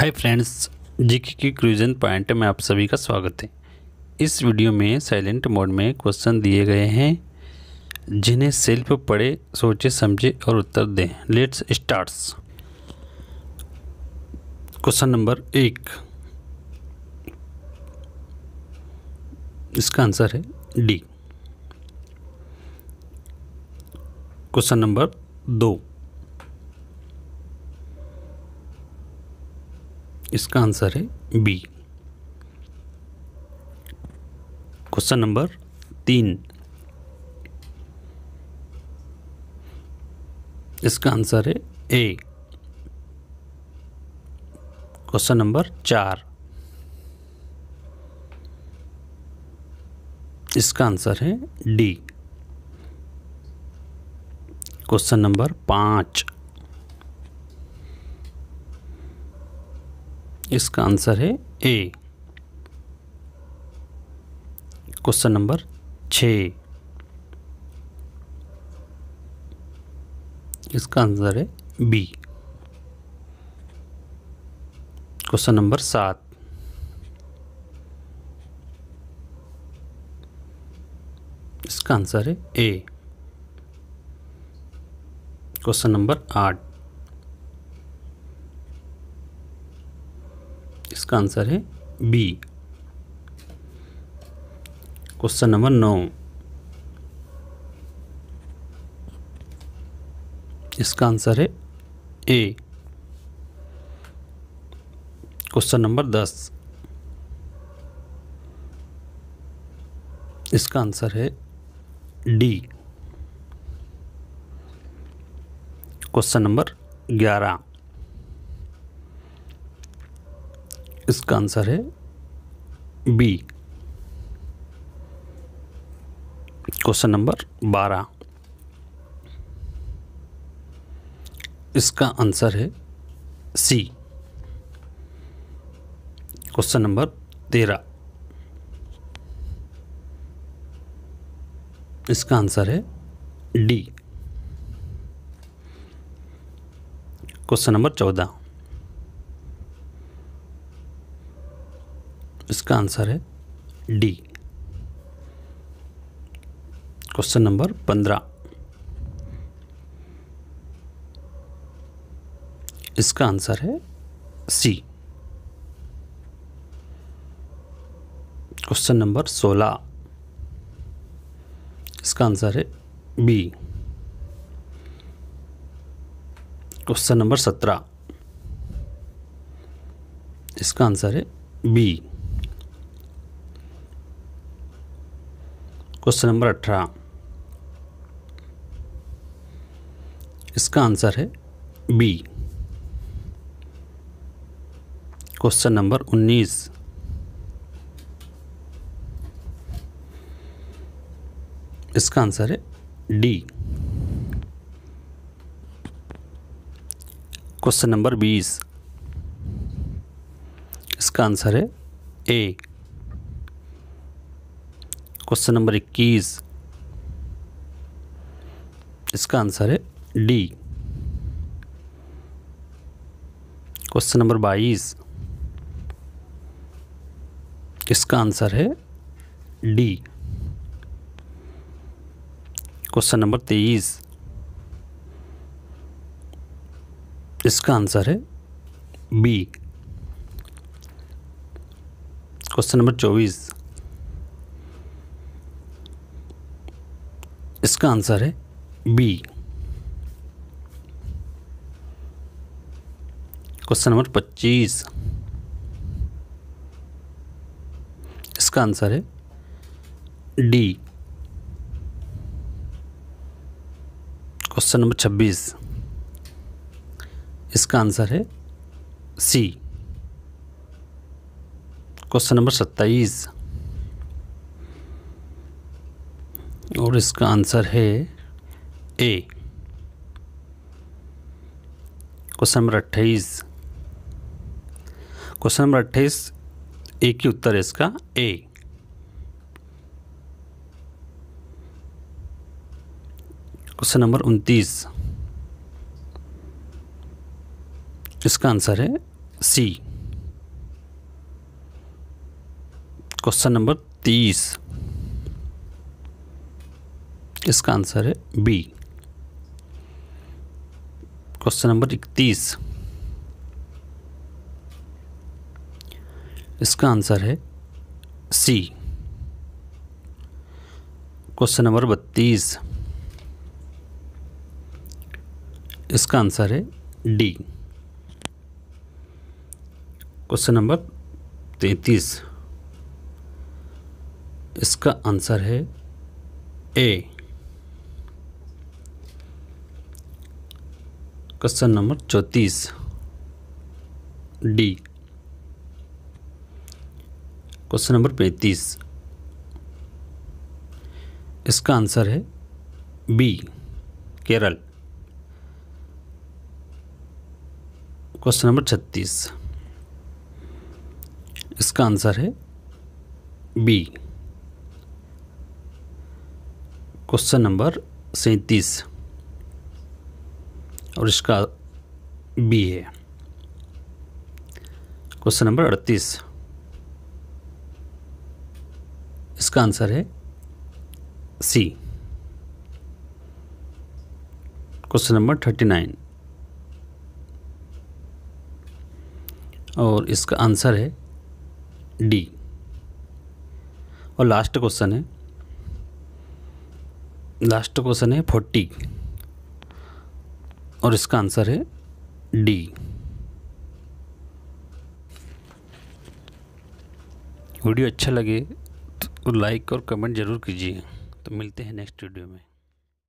hi friends GK की क्रूजन point में आप सभी का स्वागत है इस वीडियो में साइलेंट मोड में क्वेश्चन दिए गए हैं जिन्हें सेल्फ पढ़े सोचे समझे और उत्तर दें लेट्स स्टार्ट्स क्वेश्चन नंबर एक इसका आंसर है डी क्वेश्चन नंबर दो इसका आंसर है बी क्वेश्चन नंबर तीन इसका आंसर है ए क्वेश्चन नंबर चार इसका आंसर है डी क्वेश्चन नंबर पाँच इसका आंसर है ए क्वेश्चन नंबर छ इसका आंसर है बी क्वेश्चन नंबर सात इसका आंसर है ए क्वेश्चन नंबर आठ इसका आंसर है बी क्वेश्चन नंबर नौ इसका आंसर है ए क्वेश्चन नंबर दस इसका आंसर है डी क्वेश्चन नंबर ग्यारह इसका आंसर है बी क्वेश्चन नंबर बारह इसका आंसर है सी क्वेश्चन नंबर तेरह इसका आंसर है डी क्वेश्चन नंबर चौदह इसका आंसर है डी क्वेश्चन नंबर पंद्रह इसका आंसर है सी क्वेश्चन नंबर सोलह इसका आंसर है बी क्वेश्चन नंबर सत्रह इसका आंसर है बी क्वेश्चन नंबर अठारह इसका आंसर है बी क्वेश्चन नंबर उन्नीस इसका आंसर है डी क्वेश्चन नंबर बीस इसका आंसर है ए क्वेश्चन नंबर इक्कीस इसका आंसर है डी क्वेश्चन नंबर बाईस इसका आंसर है डी क्वेश्चन नंबर तेईस इसका आंसर है बी क्वेश्चन नंबर चौबीस इसका आंसर है बी क्वेश्चन नंबर पच्चीस इसका आंसर है डी क्वेश्चन नंबर छब्बीस इसका आंसर है सी क्वेश्चन नंबर सत्ताईस और इसका आंसर है ए क्वेश्चन नंबर अट्ठाईस क्वेश्चन नंबर अट्ठाईस ए की उत्तर है इसका ए क्वेश्चन नंबर उनतीस इसका आंसर है सी क्वेश्चन नंबर तीस इसका आंसर है बी क्वेश्चन नंबर इकतीस इसका आंसर है सी क्वेश्चन नंबर बत्तीस इसका आंसर है डी क्वेश्चन नंबर तैतीस इसका आंसर है ए क्वेश्चन नंबर चौंतीस डी क्वेश्चन नंबर पैंतीस इसका आंसर है बी केरल क्वेश्चन नंबर छत्तीस इसका आंसर है बी क्वेश्चन नंबर सैंतीस और इसका बी है क्वेश्चन नंबर अड़तीस इसका आंसर है C question number thirty nine और इसका आंसर है डी और लास्ट क्वेश्चन है लास्ट क्वेश्चन है फोर्टी और इसका आंसर है डी वीडियो अच्छा लगे तो लाइक और कमेंट ज़रूर कीजिए तो मिलते हैं नेक्स्ट वीडियो में